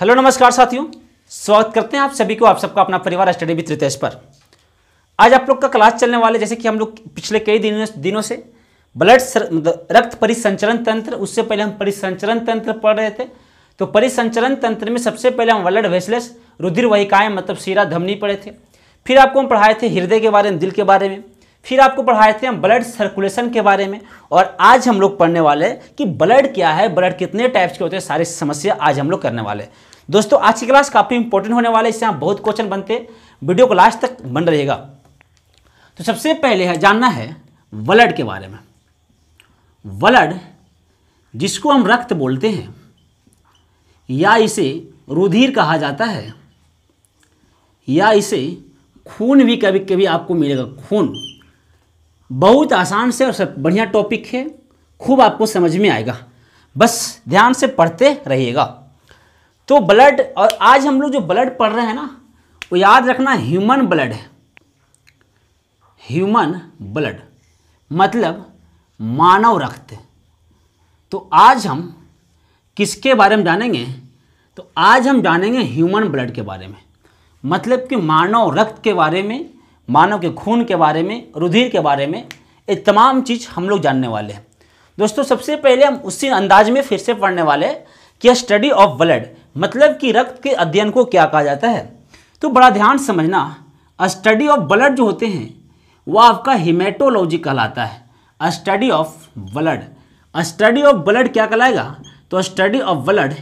hello नमस्कार साथियों स्वागत करते हैं आप सभी को आप सबका अपना परिवार स्टडी विथ रितेश पर आज आप लोग का क्लास चलने वाले जैसे कि हम लोग पिछले कई दिनों दिनों से ब्लड मतलब रक्त परिसंचरण तंत्र उससे पहले हम परिसंचरण तंत्र पढ़ रहे थे तो परिसंचरण तंत्र में सबसे पहले हम ब्लड वेसलेस रुधिर वहिकाएँ मतलब सीरा धमनी पढ़े थे फिर आपको हम पढ़ाए थे हृदय के बारे में दिल के बारे में फिर आपको पढ़ाए थे हम ब्लड सर्कुलेशन के बारे में और आज हम लोग पढ़ने वाले हैं कि ब्लड क्या है ब्लड कितने टाइप्स के होते हैं सारी समस्या आज हम लोग करने वाले हैं दोस्तों आज की क्लास काफ़ी इंपॉर्टेंट होने वाला है इससे आप बहुत क्वेश्चन बनते वीडियो को लास्ट तक बन रहेगा तो सबसे पहले है जानना है वलड के बारे में वलड जिसको हम रक्त बोलते हैं या इसे रुधिर कहा जाता है या इसे खून भी कभी कभी आपको मिलेगा खून बहुत आसान से और सब बढ़िया टॉपिक है खूब आपको समझ में आएगा बस ध्यान से पढ़ते रहिएगा तो ब्लड और आज हम लोग जो ब्लड पढ़ रहे हैं ना वो याद रखना ह्यूमन ब्लड है ह्यूमन ब्लड मतलब मानव रक्त तो आज हम किसके बारे में जानेंगे तो आज हम जानेंगे ह्यूमन ब्लड के बारे में मतलब कि मानव रक्त के बारे में मानव के खून के बारे में रुधिर के बारे में ये तमाम चीज़ हम लोग जानने वाले हैं दोस्तों सबसे पहले हम उसी अंदाज में फिर से पढ़ने वाले हैं कि स्टडी ऑफ ब्लड मतलब कि रक्त के अध्ययन को क्या कहा जाता है तो बड़ा ध्यान समझना स्टडी ऑफ ब्लड जो होते हैं वह आपका हिमेटोलॉजी कहलाता है study of blood study of blood क्या कहलाएगा तो स्टडी ऑफ ब्लड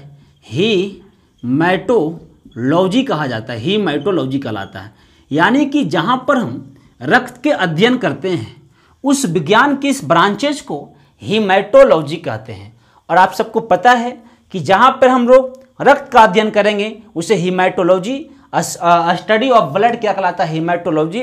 ही मैटोलॉजी कहा जाता है ही मैटोलॉजी कहलाता है यानी कि जहाँ पर हम रक्त के अध्ययन करते हैं उस विज्ञान के इस ब्रांचेज को हीमेटोलॉजी कहते हैं और आप सबको पता है कि जहाँ पर हम लोग रक्त का अध्ययन करेंगे उसे हिमाटोलॉजी स्टडी ऑफ ब्लड क्या कहलाता है हिमाटोलॉजी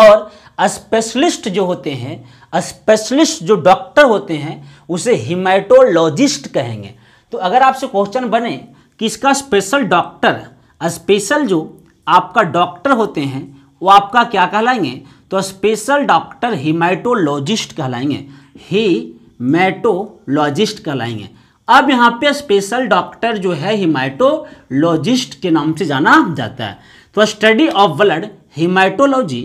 और स्पेशलिस्ट जो होते हैं स्पेशलिस्ट जो डॉक्टर होते हैं उसे हिमाटोलॉजिस्ट कहेंगे तो अगर आपसे क्वेश्चन बने कि इसका स्पेशल डॉक्टर स्पेशल जो आपका डॉक्टर होते हैं वो आपका क्या कहलाएंगे तो स्पेशल डॉक्टर हीमाटोलॉजिस्ट कहलाएंगे ही मैटोलॉजिस्ट कहलाएंगे अब यहाँ पे स्पेशल डॉक्टर जो है हिमाइटोलॉजिस्ट के नाम से जाना जाता है तो study of blood haematology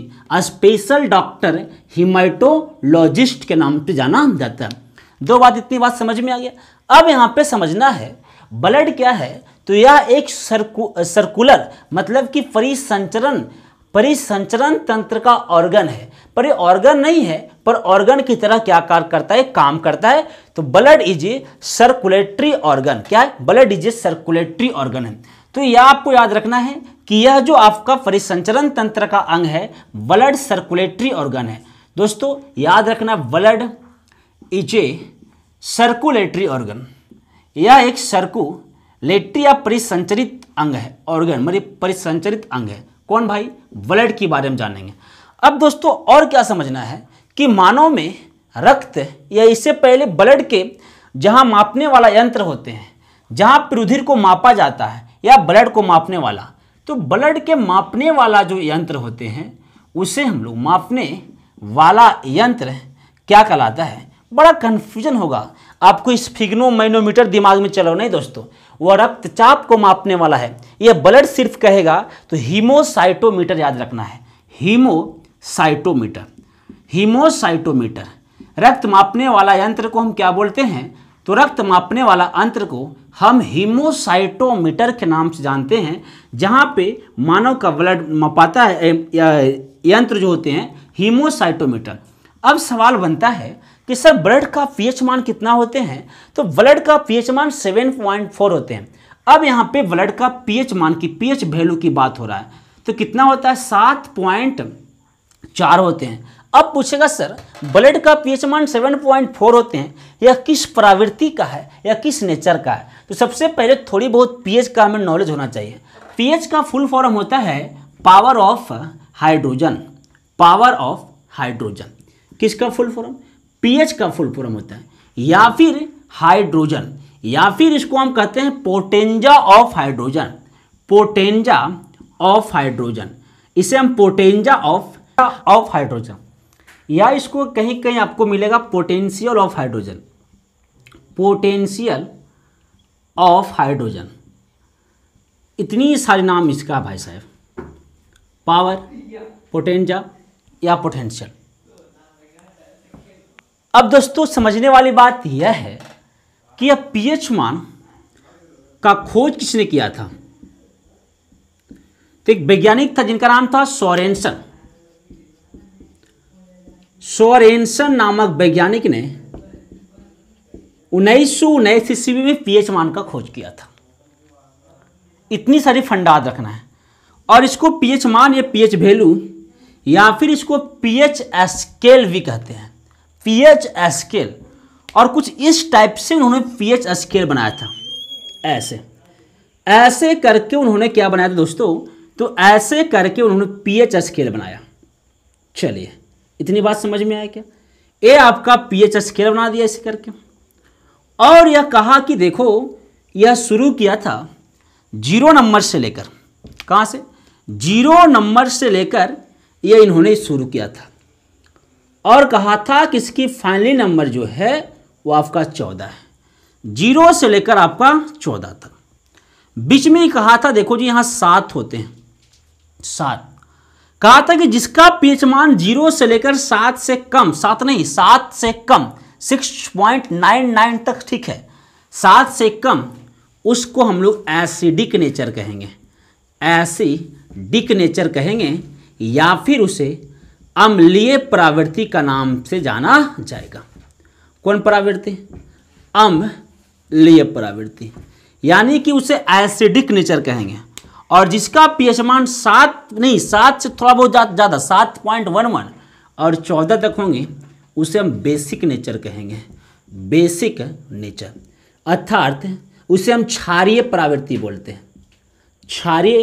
special doctor haematologist के नाम से जाना जाता है दो बात इतनी बात समझ में आ गया अब यहाँ पे समझना है ब्लड क्या है तो यह एक सर्कु, सर्कुलर मतलब कि परिसंचरण परिसंचरण तंत्र का ऑर्गन है पर ये ऑर्गन नहीं है पर ऑर्गन की तरह क्या कार्य करता है काम करता है तो blood is a circulatory organ क्या है blood is a circulatory organ है तो यह आपको याद रखना है कि यह जो आपका परिसंचरण तंत्र का अंग है ब्लड सर्कुलेटरी ऑर्गन है दोस्तों याद रखना blood is a circulatory organ यह एक सर्कुलेटरी या परिसंचरित अंग है ऑर्गन मतलब परिसंचरित अंग है कौन भाई ब्लड के बारे में जानेंगे अब दोस्तों और क्या समझना है कि मानव में रक्त या इससे पहले ब्लड के जहाँ मापने वाला यंत्र होते हैं जहाँ प्रुधिर को मापा जाता है या ब्लड को मापने वाला तो ब्लड के मापने वाला जो यंत्र होते हैं उसे हम लोग मापने वाला यंत्र क्या कहलाता है बड़ा कन्फ्यूजन होगा आपको इस फिग्नो मैनोमीटर दिमाग में चलो नहीं दोस्तों वह रक्तचाप को मापने वाला है यह ब्लड सिर्फ कहेगा तो हीमोसाइटोमीटर याद रखना है हीमो साइटोमीटर हीमोसाइटोमीटर रक्त मापने वाला यंत्र को हम क्या बोलते हैं तो रक्त मापने वाला यंत्र को हम हीमोसाइटोमीटर के नाम से जानते हैं जहाँ पे मानव का ब्लड मापाता है यंत्र जो होते हैं हीमोसाइटोमीटर अब सवाल बनता है कि सर ब्लड का पीएच मान कितना होते हैं तो ब्लड का पीएच मान 7.4 होते हैं अब यहाँ पे ब्लड का पीएच मान की पीएच वैल्यू की बात हो रहा है तो कितना होता है सात पॉइंट चार होते हैं अब पूछेगा सर ब्लड का पीएच मान 7.4 होते हैं यह किस प्रवृत्ति का है या किस नेचर का है तो सबसे पहले थोड़ी बहुत पीएच का हमें नॉलेज होना चाहिए पीएच का फुल फॉर्म होता है power of hydrogen power of hydrogen किसका फुल फॉर्म पीएच का फुल फॉर्म होता है या फिर हाइड्रोजन या फिर इसको हम कहते हैं पोटेंजा ऑफ हाइड्रोजन पोटेंजा ऑफ हाइड्रोजन इसे हम पोटेंजा ऑफ ऑफ हाइड्रोजन या इसको कहीं कहीं आपको मिलेगा potential of hydrogen potential of hydrogen इतनी सारी नाम इसका भाई साहब पावर पोटेंजा या पोटेंशियल अब दोस्तों समझने वाली बात यह है कि अब पीएच मान का खोज किसने किया था तो एक वैज्ञानिक था जिनका नाम था सोरेंसन सोरेन्सन नामक वैज्ञानिक ने उन्नीस सौ उन्नीस ईस्वी में पीएच मान का खोज किया था इतनी सारी फंडाद रखना है और इसको पीएच मान या पीएच वैल्यू या फिर इसको पीएच स्केल भी कहते हैं पीएच स्केल और कुछ इस टाइप से उन्होंने पीएच स्केल बनाया था ऐसे ऐसे करके उन्होंने क्या बनाया था दोस्तों तो ऐसे करके उन्होंने पीएच स्केल बनाया चलिए इतनी बात समझ में आया क्या ए आपका पी एच स्केयर बना दिया इसे करके और यह कहा कि देखो यह शुरू किया था जीरो नंबर से लेकर कहाँ से जीरो नंबर से लेकर यह इन्होंने शुरू किया था और कहा था कि इसकी फाइनली नंबर जो है वो आपका चौदह है जीरो से लेकर आपका चौदह तक बीच में ही कहा था देखो जी यहाँ सात होते हैं सात कहा था कि जिसका पीएच मान जीरो से लेकर सात से कम सात नहीं सात से कम सिक्स पॉइंट नाइन नाइन तक ठीक है सात से कम उसको हम लोग एसिडिक नेचर कहेंगे एसिडिक नेचर कहेंगे या फिर उसे अम्लीय प्रावृत्ति का नाम से जाना जाएगा कौन प्रावृत्ति अम्लीय प्रावृत्ति यानी कि उसे एसिडिक नेचर कहेंगे और जिसका पीएच मान सात नहीं सात से थोड़ा बहुत ज़्यादा सात पॉइंट वन वन और चौदह तक होंगे उसे हम बेसिक नेचर कहेंगे बेसिक नेचर अर्थात उसे हम क्षारिय प्रावृत्ति बोलते हैं क्षारिय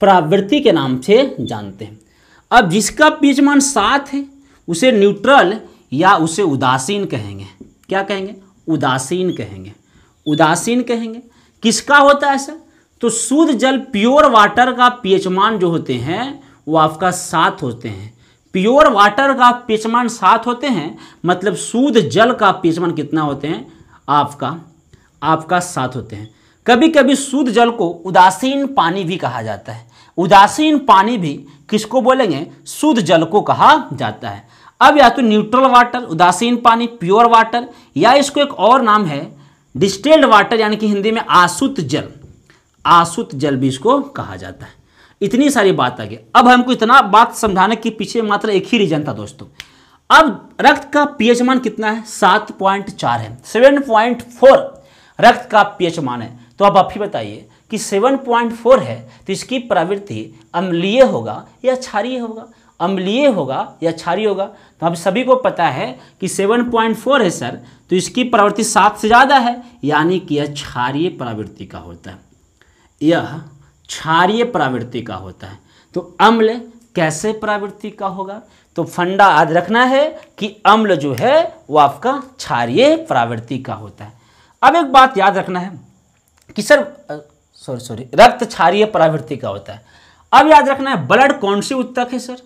प्रावृत्ति के नाम से जानते हैं अब जिसका पीच मान सात है उसे न्यूट्रल या उसे उदासीन कहेंगे क्या कहेंगे उदासीन कहेंगे उदासीन कहेंगे किसका होता है ऐसा तो शुद्ध जल प्योर वाटर का पीएच मान जो होते हैं वो आपका सात होते हैं प्योर वाटर का पीएच मान सात होते हैं मतलब शुद्ध जल का पीएच मान कितना होते हैं आपका आपका सात होते हैं कभी कभी शुद्ध जल को उदासीन पानी भी कहा जाता है उदासीन पानी भी किसको बोलेंगे शुद्ध जल को कहा जाता है अब या तो न्यूट्रल वाटर उदासीन पानी प्योर वाटर या इसको एक और नाम है डिस्टेल्ड वाटर यानी कि हिंदी में आसुत जल आसुत जल बीज को कहा जाता है इतनी सारी बात आ गई अब हमको इतना बात समझाने के पीछे मात्र एक ही रीजन था दोस्तों अब रक्त का पीएच मान कितना है सात पॉइंट चार है सेवन पॉइंट फोर रक्त का पीएच मान है तो अब आप ही बताइए कि सेवन पॉइंट फोर है तो इसकी प्रवृत्ति अम्लीय होगा या क्षारीय होगा अम्लीय होगा या क्षारीय होगा तो हम सभी को पता है कि सेवन पॉइंट फोर है सर तो इसकी प्रवृत्ति सात से ज़्यादा है यानी कि यह क्षारीय प्रवृत्ति का होता है यह क्षारीय प्रावृत्ति का होता है तो अम्ल कैसे प्रावृत्ति का होगा तो फंडा याद रखना है कि अम्ल जो है वो आपका क्षारीय प्रावृत्ति का होता है अब एक बात याद रखना है कि सर सॉरी सॉरी रक्त क्षारीय प्रावृत्ति का होता है अब याद रखना है ब्लड कौन सी उत्तक है सर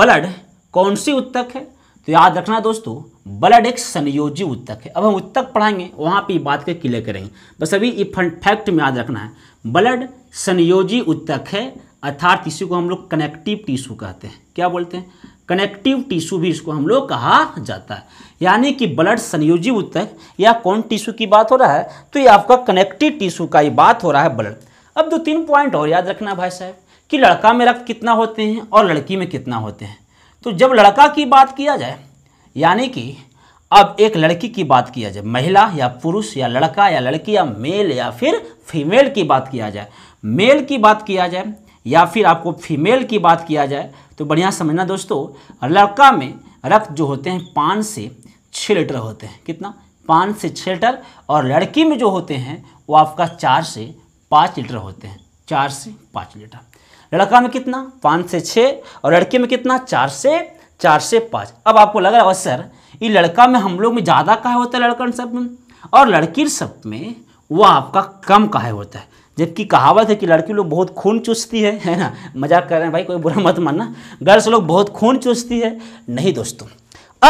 ब्लड कौन सी उत्तक है तो याद रखना दोस्तों ब्लड एक संयोजी उत्तक है अब हम उत्तक पढ़ाएंगे वहां पर बात के क्लियर करेंगे बस अभी फैक्ट में याद रखना है ब्लड संयोजी उत्तक है अर्थात इसी को हम लोग कनेक्टिव टिश्यू कहते हैं क्या बोलते हैं कनेक्टिव टिश्यू भी इसको हम लोग कहा जाता है यानी कि ब्लड संयोजी उत्तक या कौन टिश्यू की बात हो रहा है तो ये आपका कनेक्टिव टिश्यू का ही बात हो रहा है ब्लड अब दो तीन पॉइंट और याद रखना भाई साहब कि लड़का में रक्त कितना होते हैं और लड़की में कितना होते हैं तो जब लड़का की बात किया जाए यानी कि अब एक लड़की की बात किया जाए महिला या पुरुष या लड़का या लड़की या मेल या फिर फीमेल की बात किया जाए मेल की बात किया जाए या फिर आपको फीमेल की बात किया जाए तो बढ़िया समझना दोस्तों लड़का में रक्त जो होते हैं पाँच से छः लीटर होते हैं कितना पाँच से छः लीटर और लड़की में जो होते हैं वो आपका चार से पाँच लीटर होते हैं चार से पाँच लीटर लड़का में कितना पाँच से छः और लड़की में कितना चार से चार से पाँच अब आपको लग रहा है सर ये लड़का में हम लोग में ज़्यादा कहा होता है लड़कन शब्द में और लड़की शब्द में वो आपका कम कहा होता है जबकि कहावत है कि लड़की लोग बहुत खून चूसती है है ना मजाक कर रहे हैं भाई कोई बुरा मत मानना गर्ल्स लोग बहुत खून चूसती है नहीं दोस्तों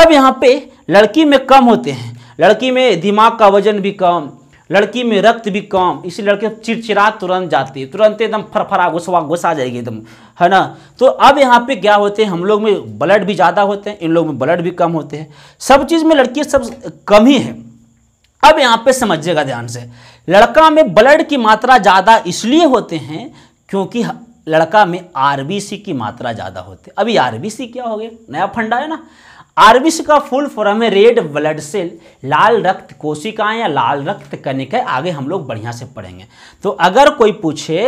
अब यहाँ पे लड़की में कम होते हैं लड़की में दिमाग का वजन भी कम लड़की में रक्त भी कम इसी लड़के तो चिड़चिड़ा तुरंत जाती है तुरंत एकदम फरफरा घुसवा घुसा जाएगी एकदम है ना तो अब यहाँ पे क्या होते हैं हम लोग में ब्लड भी ज़्यादा होते हैं इन लोग में ब्लड भी कम होते हैं सब चीज़ में लड़की सब कम ही है अब यहाँ पे समझिएगा ध्यान से लड़का में ब्लड की मात्रा ज़्यादा इसलिए होते हैं क्योंकि लड़का में आर की मात्रा ज़्यादा होती है अभी आर क्या हो गया नया फंडा है ना आरबीस का फुल फॉर्म है रेड ब्लड सेल लाल रक्त कोशिकाएं या लाल रक्त कणिकाएं आगे हम लोग बढ़िया से पढ़ेंगे तो अगर कोई पूछे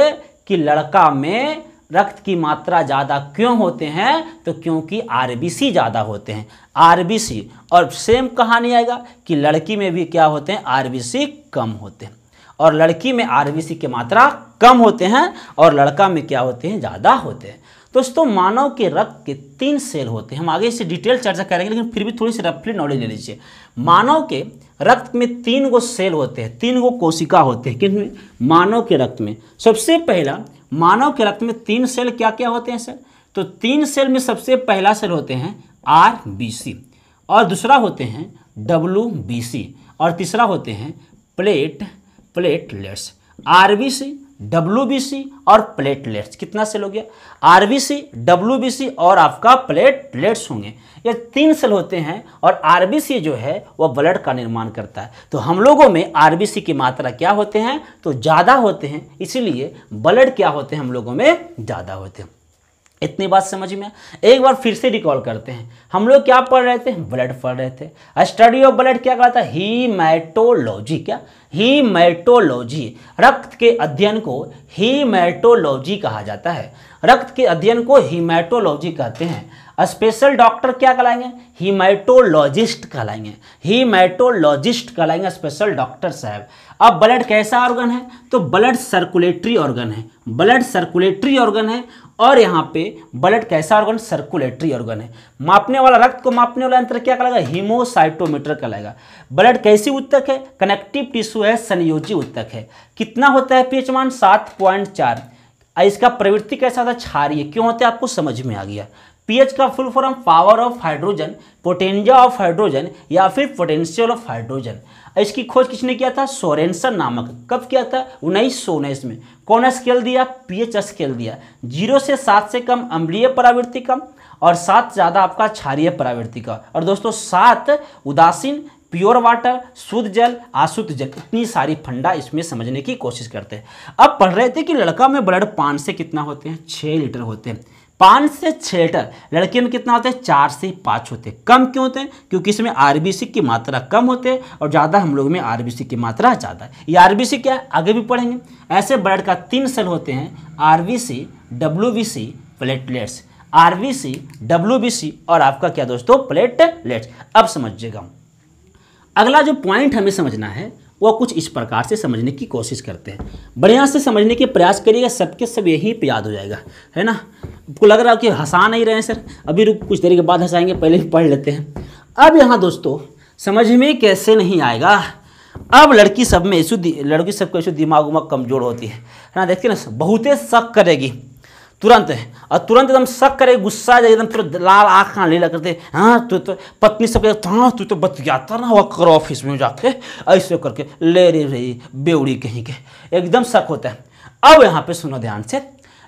कि लड़का में रक्त की मात्रा ज़्यादा क्यों होते हैं तो क्योंकि आरबीसी ज़्यादा होते हैं आरबीसी और सेम कहानी आएगा कि लड़की में भी क्या होते हैं आरबीसी कम होते हैं और लड़की में आरबीसी की मात्रा कम होते हैं और लड़का में क्या होते हैं ज़्यादा होते हैं दोस्तों मानव के रक्त के तीन सेल होते हैं हम आगे इसे डिटेल चर्चा करेंगे लेकिन फिर भी थोड़ी सी रफली नॉलेज ले लीजिए मानव के रक्त में तीन गो सेल होते हैं तीन गो कोशिका होते हैं किन मानव के रक्त में सबसे पहला मानव के रक्त में तीन सेल क्या क्या होते हैं सर तो तीन सेल में सबसे पहला सेल होते हैं आर और दूसरा होते हैं डब्लू और तीसरा होते हैं plate platelets R B C W और प्लेटलेट्स कितना सेल हो गया आर बी सी डब्ल्यू और आपका प्लेटलेट्स होंगे ये तीन सेल होते हैं और आर जो है वह ब्लड का निर्माण करता है तो हम लोगों में आर की मात्रा क्या होते हैं तो ज़्यादा होते हैं इसीलिए ब्लड क्या होते हैं हम लोगों में ज़्यादा होते हैं इतनी बात समझ में एक बार फिर से रिकॉल करते हैं हम लोग क्या पढ़ रहे थे ब्लड पढ़ रहे थे स्टडी ऑफ ब्लड क्या कहता ही मैटोलॉजी क्या हीमेटोलॉजी रक्त के अध्ययन को मैटोलॉजी कहा जाता है रक्त के अध्ययन को हीमेटोलॉजी कहते हैं स्पेशल डॉक्टर क्या कहलाएंगे हीमाइटोलॉजिस्ट कहलाएंगे हीमाइटोलॉजिस्ट कहलाएंगे स्पेशल डॉक्टर साहब अब ब्लड कैसा ऑर्गन है तो ब्लड सर्कुलेटरी ऑर्गन है ब्लड सर्कुलेटरी ऑर्गन है और यहाँ पे ब्लड कैसा ऑर्गन सर्कुलेटरी ऑर्गन है मापने वाला रक्त को मापने वाला यंत्र क्या कहलाएगा हीमोसाइटोमीटर कहलाएगा ब्लड कैसी उत्तक है कनेक्टिव टिश्यू है संयोजी उत्तक है कितना होता है पीएच मान सात पॉइंट चार इसका प्रवृत्ति कैसा होता है क्षारीय क्यों होता है आपको समझ में आ गया पीएच का full form power of hydrogen पोटेंजा ऑफ हाइड्रोजन या फिर पोटेंशियल ऑफ हाइड्रोजन इसकी खोज किसने किया था सोरेंसन नामक कब किया था उन्नीस सौ उन्नीस में कौन स्केल दिया पीएच स्केल दिया जीरो से सात से कम अम्लीय परावृत्ति कम और सात ज़्यादा आपका क्षारीय परावृत्ति का और दोस्तों सात उदासीन प्योर वाटर शुद्ध जल अशुद्ध जल इतनी सारी फंडा इसमें समझने की कोशिश करते हैं अब पढ़ रहे थे कि लड़का में ब्लड पाँच से कितना होते हैं छः लीटर होते हैं पाँच से छह लीटर लड़कियों में कितना होता है चार से पाँच होते हैं कम क्यों होते हैं क्योंकि इसमें आर की मात्रा कम होते हैं और ज़्यादा हम लोग में आर की मात्रा ज़्यादा है ये आर क्या है आगे भी पढ़ेंगे ऐसे बर्ड का तीन सेल होते हैं R V C W B C platelets R V C W B C और आपका क्या दोस्तों प्लेटलेट्स अब समझिएगा अगला जो पॉइंट हमें समझना है वह कुछ इस प्रकार से समझने की कोशिश करते हैं बढ़िया से समझने के प्रयास करिएगा सबके सब यही पर याद हो जाएगा है ना आपको लग रहा है कि हंसा नहीं रहे हैं सर अभी रुक कुछ देर के बाद हंसाएंगे पहले ही पढ़ लेते हैं अब यहाँ दोस्तों समझ में कैसे नहीं आएगा अब लड़की सब में इशू लड़की सब का दिमाग उमाग कमज़ोर होती है है ना देखिए ना बहुत शक करेगी तुरंत है और तुरंत एकदम शक करे गुस्सा जाए एकदम तुरंत लाल आँख कहाँ लेला करते हाँ तू तो पत्नी सब हाँ तू तो बतियाता ना हुआ करो ऑफिस में जाके ऐसे करके ले रे रही बेवड़ी कहीं के एकदम शक होता है अब यहाँ पे सुनो ध्यान से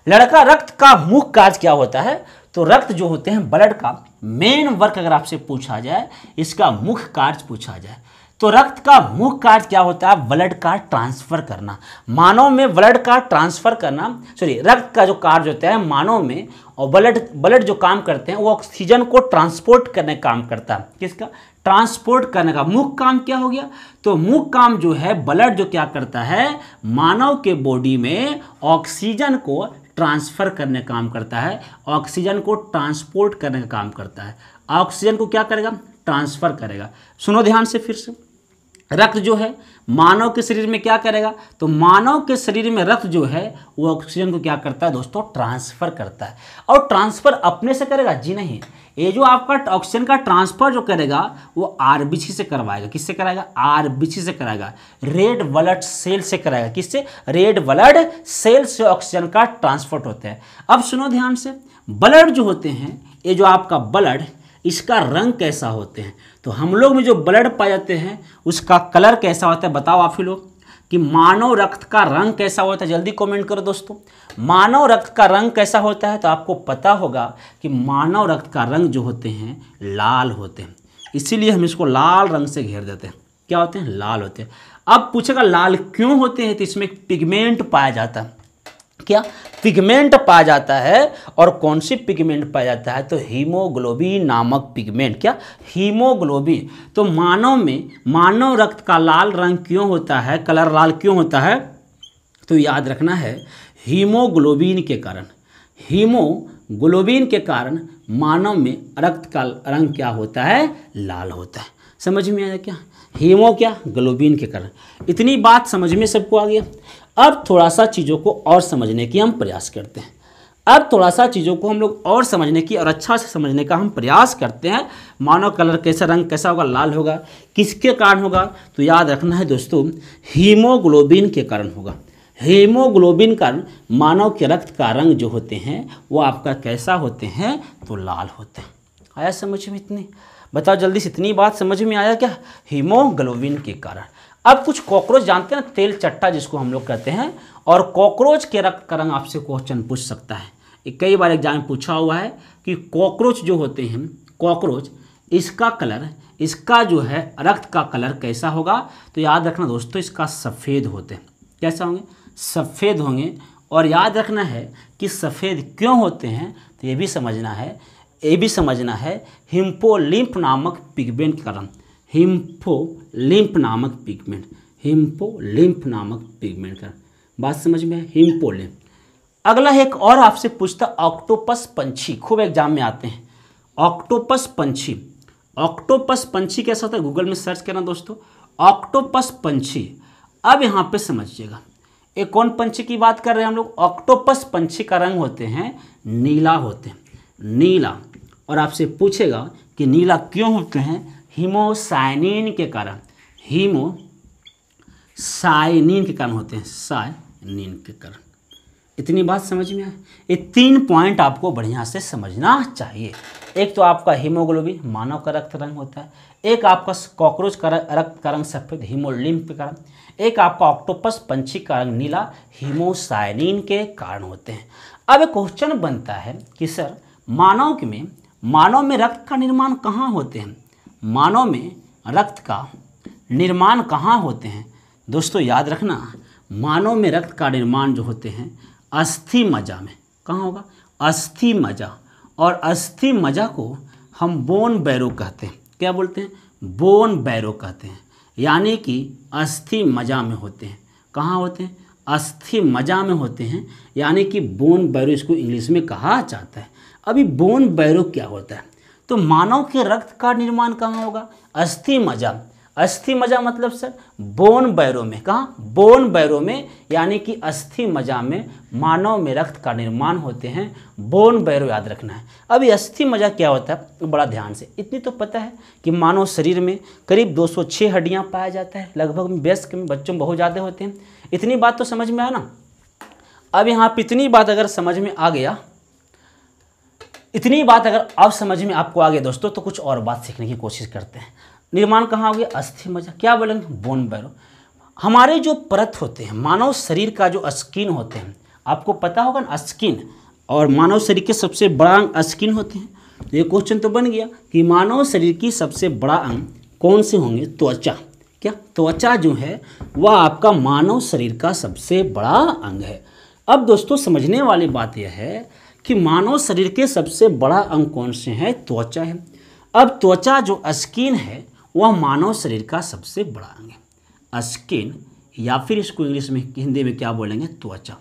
लड़का रक्त का मुख्य कार्य क्या होता है तो रक्त जो होते हैं ब्लड का मेन वर्क अगर आपसे पूछा जाए इसका मुख्य कार्य पूछा जाए तो रक्त का मुख्य कार्य क्या होता है ब्लड का ट्रांसफर करना मानव में ब्लड का ट्रांसफर करना सॉरी रक्त का जो कार्य होता है मानव में और ब्लड ब्लड जो काम करते हैं वो ऑक्सीजन को ट्रांसपोर्ट करने काम करता है किसका ट्रांसपोर्ट करने का मुख्य काम क्या हो गया तो मुख्य काम जो है ब्लड जो क्या करता है मानव के बॉडी में ऑक्सीजन को ट्रांसफर करने का काम करता है ऑक्सीजन को ट्रांसपोर्ट करने का काम करता है ऑक्सीजन को क्या करेगा ट्रांसफर करेगा सुनो ध्यान से फिर से रक्त जो है मानव के शरीर में क्या करेगा तो मानव के शरीर में रक्त जो है वो ऑक्सीजन को क्या करता है दोस्तों ट्रांसफ़र करता है और ट्रांसफ़र अपने से करेगा जी नहीं ये जो आपका ऑक्सीजन का ट्रांसफ़र जो करेगा वो आरबीसी से करवाएगा किससे कराएगा आरबीसी से कराएगा रेड ब्लड सेल से कराएगा किससे रेड ब्लड सेल से ऑक्सीजन का ट्रांसफर होता है अब सुनो ध्यान से ब्लड जो होते हैं ये जो आपका ब्लड इसका रंग कैसा होते हैं तो हम लोग में जो ब्लड पाए जाते हैं उसका कलर कैसा होता है बताओ आप ही लोग कि मानव रक्त का रंग कैसा होता है जल्दी कमेंट करो दोस्तों मानव रक्त का रंग कैसा होता है तो आपको पता होगा कि मानव रक्त का रंग जो होते हैं लाल होते हैं इसीलिए हम इसको लाल रंग से घेर देते हैं क्या होते हैं लाल होते हैं अब पूछेगा लाल क्यों होते हैं तो इसमें एक पिगमेंट पाया जाता है क्या पिगमेंट पाया जाता है और कौन सी पिगमेंट पाया जाता है तो हीमोग्लोबिन नामक पिगमेंट क्या हीमोग्लोबिन तो मानव में मानव रक्त का लाल रंग क्यों होता है कलर लाल क्यों होता है तो याद रखना है हीमोग्लोबिन के कारण हीमोग्लोबिन के कारण मानव में रक्त का रंग क्या होता है लाल होता है समझ में आया क्या हीमो क्या ग्लोबिन के कारण इतनी बात समझ में सबको आ गया अब थोड़ा सा चीज़ों को और समझने की हम प्रयास करते हैं अब थोड़ा सा चीज़ों को हम लोग और समझने की और अच्छा से समझने का हम प्रयास करते हैं मानव कलर कैसा रंग कैसा होगा लाल होगा किसके कारण होगा तो याद रखना है दोस्तों हीमोग्लोबिन के कारण होगा हीमोग्लोबिन कारण मानव के रक्त का रंग जो होते हैं वो आपका कैसा होते हैं तो लाल होते हैं आया समझ में इतनी बताओ जल्दी से इतनी बात समझ में आया क्या हीमोग्लोबिन के कारण अब कुछ कॉकरोच जानते हैं ना तेल चट्टा जिसको हम लोग कहते हैं और कॉकरोच के रक्त का रंग आपसे क्वेश्चन पूछ सकता है कई बार एग्जाम में पूछा हुआ है कि कॉकरोच जो होते हैं कॉकरोच इसका कलर इसका जो है रक्त का कलर कैसा होगा तो याद रखना दोस्तों इसका सफ़ेद होते हैं कैसा होंगे सफ़ेद होंगे और याद रखना है कि सफ़ेद क्यों होते हैं तो ये भी समझना है ये भी समझना है हिम्पोलिम्फ नामक पिगमेंट का रंग हिम्फो लिम्फ नामक पिगमेंट हिम्पो लिम्फ नामक पिगमेंट का बात समझ में हिम्पो लिम्फ अगला एक और आपसे पूछता ऑक्टोपस पंछी खूब एग्जाम में आते हैं ऑक्टोपस पंछी ऑक्टोपस पंछी कैसा होता है गूगल में सर्च करना दोस्तों ऑक्टोपस पंछी अब यहाँ पे समझिएगा एक कौन पंछी की बात कर रहे हैं हम लोग ऑक्टोपस पंछी का रंग होते हैं नीला होते हैं नीला और आपसे पूछेगा कि नीला क्यों होते हैं हीमोसाइनिन के कारण हीमो साइनिन के कारण होते हैं साइनिन के कारण इतनी बात समझ में आए ये तीन पॉइंट आपको बढ़िया से समझना चाहिए एक तो आपका हीमोग्लोबिन मानव का रक्त रंग होता है एक आपका कॉकरोच का रक्त का रंग सफ़ेद हीमोलिम के कारण एक आपका ऑक्टोपस पंछी का रंग नीला हीमोसाइनिन के कारण होते हैं अब क्वेश्चन बनता है कि सर मानव में मानव में रक्त का निर्माण कहाँ होते हैं मानव में रक्त का निर्माण कहाँ होते हैं दोस्तों याद रखना मानव में रक्त का निर्माण जो होते हैं अस्थि मजा में कहाँ होगा अस्थि मजा और अस्थि मजा को हम बोन बैरो कहते हैं क्या बोलते हैं बोन बैरो कहते हैं यानी कि अस्थि मजा में होते हैं कहाँ होते हैं अस्थि मजा में होते हैं यानी कि बोन बैरो इसको इंग्लिश में कहा जाता है अभी बोन बैरो क्या होता है तो मानव के रक्त का निर्माण कहाँ होगा अस्थि मजा अस्थि मजा मतलब सर बोन बैरो में कहाँ बोन बैरो में यानी कि अस्थि मजा में मानव में रक्त का निर्माण होते हैं बोन बैरो याद रखना है अब ये अस्थि मजा क्या होता है बड़ा ध्यान से इतनी तो पता है कि मानव शरीर में करीब 206 हड्डियाँ पाया जाता है लगभग व्यस्क में बच्चों में बहुत ज़्यादा होते हैं इतनी बात तो समझ में आया ना अब यहाँ पर इतनी बात अगर समझ में आ गया इतनी बात अगर अब समझ में आपको आ गया दोस्तों तो कुछ और बात सीखने की कोशिश करते हैं निर्माण कहाँ हो गया अस्थि मजा क्या बोलेंगे बोन बैरो हमारे जो परत होते हैं मानव शरीर का जो स्किन होते हैं आपको पता होगा ना स्किन और मानव शरीर के सबसे बड़ा अंग स्किन होते हैं तो ये क्वेश्चन तो बन गया कि मानव शरीर की सबसे बड़ा अंग कौन से होंगे त्वचा क्या त्वचा जो है वह आपका मानव शरीर का सबसे बड़ा अंग है अब दोस्तों समझने वाली बात यह है कि मानव शरीर के सबसे बड़ा अंग कौन से है त्वचा है अब त्वचा जो स्किन है वह मानव शरीर का सबसे बड़ा अंग है स्किन या फिर इसको इंग्लिश में हिंदी में क्या बोलेंगे त्वचा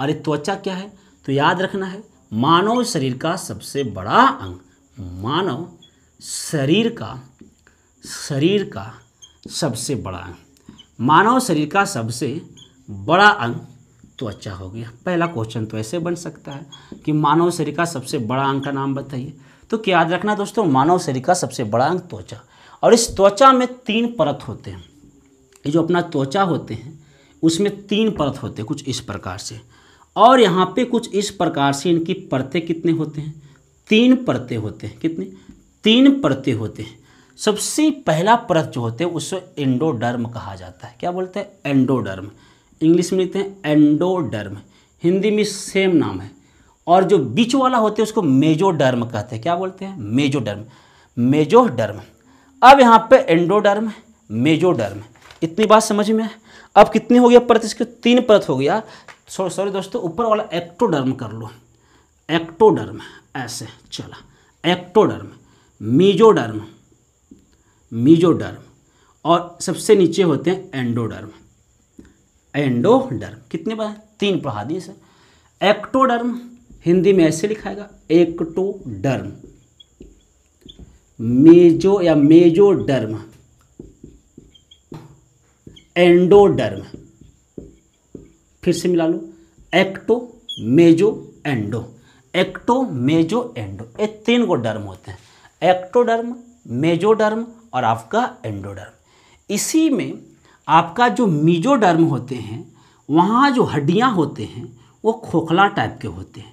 अरे त्वचा क्या है तो याद रखना है मानव शरीर का सबसे बड़ा अंग मानव शरीर का शरीर का सबसे बड़ा अंग मानव शरीर का सबसे बड़ा अंग तो अच्छा हो गया पहला क्वेश्चन तो ऐसे बन सकता है कि मानव शरीर का सबसे बड़ा अंग का नाम बताइए तो क्या याद रखना दोस्तों मानव शरीर का सबसे बड़ा अंग त्वचा और इस त्वचा में तीन परत होते हैं ये जो अपना त्वचा होते हैं उसमें तीन परत होते हैं कुछ इस प्रकार से और यहाँ पे कुछ इस प्रकार से इनकी परतें कितने होते हैं तीन परतें होते हैं कितने तीन परतें होते हैं सबसे पहला परत जो होते हैं उसको एंडोडर्म कहा जाता है क्या बोलते हैं एंडोडर्म इंग्लिश में लिखते हैं एंडोडर्म हिंदी में सेम नाम है और जो बीच वाला होते हैं उसको मेजोडर्म कहते हैं क्या बोलते हैं मेजोडर्म मेजोडर्म अब यहाँ पे एंडोडर्म मेजोडर्म इतनी बात समझ में अब कितनी हो गया परत इसके तीन परत हो गया सॉरी सॉरी दोस्तों ऊपर वाला एक्टोडर्म कर लो एक्टोडर्म ऐसे चला एक्टोडर्म मीजोडर्म मीजोडर्म और सबसे नीचे होते हैं एंडोडर्म एंडोडर्म कितने बार तीन प्रहादीस है एक्टोडर्म हिंदी में ऐसे लिखाएगा एक्टोडर्म मेजो या मेजोडर्म एंडोडर्म फिर से मिला लो ecto meso endo ecto meso endo ये तीन गो डर्म होते हैं एक्टोडर्म मेजोडर्म और आपका एंडोडर्म इसी में आपका जो मीजोडर्म होते हैं वहाँ जो हड्डियाँ होते हैं वो खोखला टाइप के होते हैं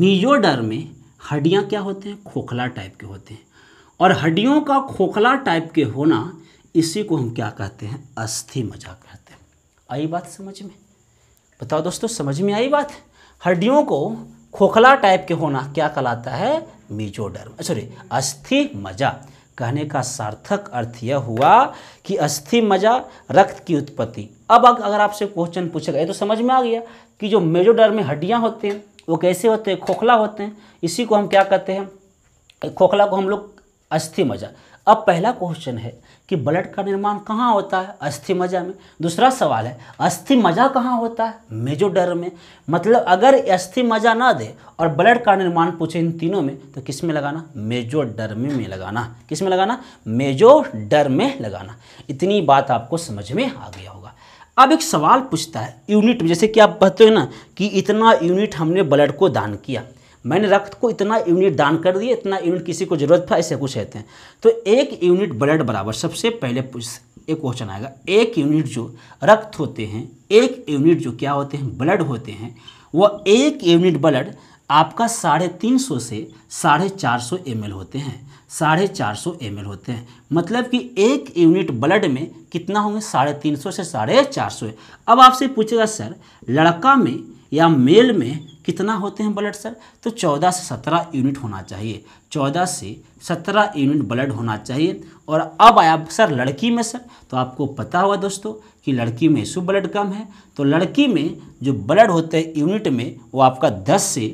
मीजोडर्म में हड्डियाँ क्या होते हैं खोखला टाइप के होते हैं और हड्डियों का खोखला टाइप के होना इसी को हम क्या कहते हैं अस्थि मजा कहते हैं आई बात समझ में बताओ दोस्तों समझ में आई बात हड्डियों को खोखला टाइप के होना क्या कहलाता है मीजोडर्म सॉरी अस्थि मजा कहने का सार्थक अर्थ यह हुआ कि अस्थि मजा रक्त की उत्पत्ति अब अगर आपसे क्वेश्चन पूछेगा ये तो समझ में आ गया कि जो मेजोडर में हड्डियाँ होते हैं वो कैसे होते हैं खोखला होते हैं इसी को हम क्या कहते हैं खोखला को हम लोग अस्थि मजा अब पहला क्वेश्चन है कि ब्लड का निर्माण कहाँ होता है अस्थि मजा में दूसरा सवाल है अस्थि मजा कहाँ होता है मेजोडर में मतलब अगर अस्थि मजा ना दे और ब्लड का निर्माण पूछे इन तीनों में तो किस में लगाना मेजोडर में लगाना किस में लगाना मेजोडर में लगाना इतनी बात आपको समझ में आ गया होगा अब एक सवाल पूछता है यूनिट में जैसे कि आप कहते हो ना कि इतना यूनिट हमने ब्लड को दान किया मैंने रक्त को इतना यूनिट दान कर दिया इतना यूनिट किसी को ज़रूरत था ऐसे कुछ कहते हैं तो एक यूनिट ब्लड बराबर सबसे पहले एक क्वेश्चन आएगा एक यूनिट जो रक्त होते हैं एक यूनिट जो क्या होते हैं ब्लड होते हैं वह एक यूनिट ब्लड आपका साढ़े तीन सौ से साढ़े चार सौ एम होते हैं साढ़े चार सौ एम होते हैं मतलब कि एक यूनिट ब्लड में कितना होंगे साढ़े तीन सौ से साढ़े चार सौ अब आपसे पूछेगा सर लड़का में या मेल में कितना होते हैं ब्लड सर तो 14 से 17 यूनिट होना चाहिए 14 से 17 यूनिट ब्लड होना चाहिए और अब आया सर लड़की में सर तो आपको पता हुआ दोस्तों कि लड़की में शुभ ब्लड कम है तो लड़की में जो ब्लड होते हैं यूनिट में वो आपका 10 से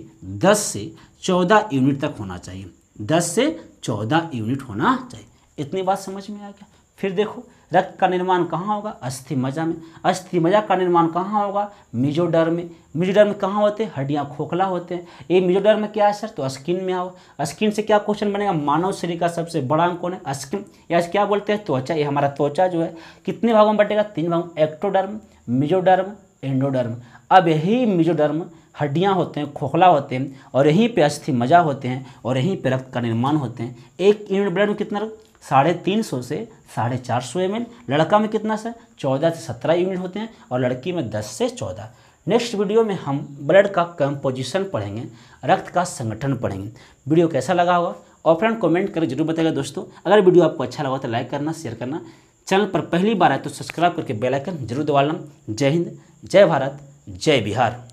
10 से 14 यूनिट तक होना चाहिए 10 से 14 यूनिट होना चाहिए इतनी बात समझ में आ गया फिर देखो रक्त का निर्माण कहाँ होगा अस्थि मजा में अस्थि मजा का निर्माण कहाँ होगा मिजोडर में मिजोडर में कहाँ होते हैं हड्डियाँ खोखला होते हैं ये मिजोडर में क्या है सर तो स्किन में आओ स्किन से क्या क्वेश्चन बनेगा मानव शरीर का सबसे बड़ा अंग कौन है स्किन या क्या बोलते हैं त्वचा ये हमारा त्वचा जो है कितने भागों में बटेगा तीन भागों एक्टोडर्म मिजोडर्म एंडोडर्म अब यही मिजोडर्म हड्डियाँ होते हैं खोखला होते हैं और यहीं पे अस्थि मजा होते हैं और यहीं पे रक्त का निर्माण होते हैं एक यूनिट ब्लड में कितना रक्त साढ़े तीन सौ से साढ़े चार सौ एम लड़का में कितना सा चौदह से सत्रह यूनिट होते हैं और लड़की में दस से चौदह नेक्स्ट वीडियो में हम ब्लड का कंपोजिशन पढ़ेंगे रक्त का संगठन पढ़ेंगे वीडियो कैसा लगा होगा ऑफलाइन कमेंट करके जरूर बताएगा दोस्तों अगर वीडियो आपको अच्छा लगा तो लाइक करना शेयर करना चैनल पर पहली बार आए तो सब्सक्राइब करके बेलाइकन जरूर दबा लेना जय हिंद जय भारत जय बिहार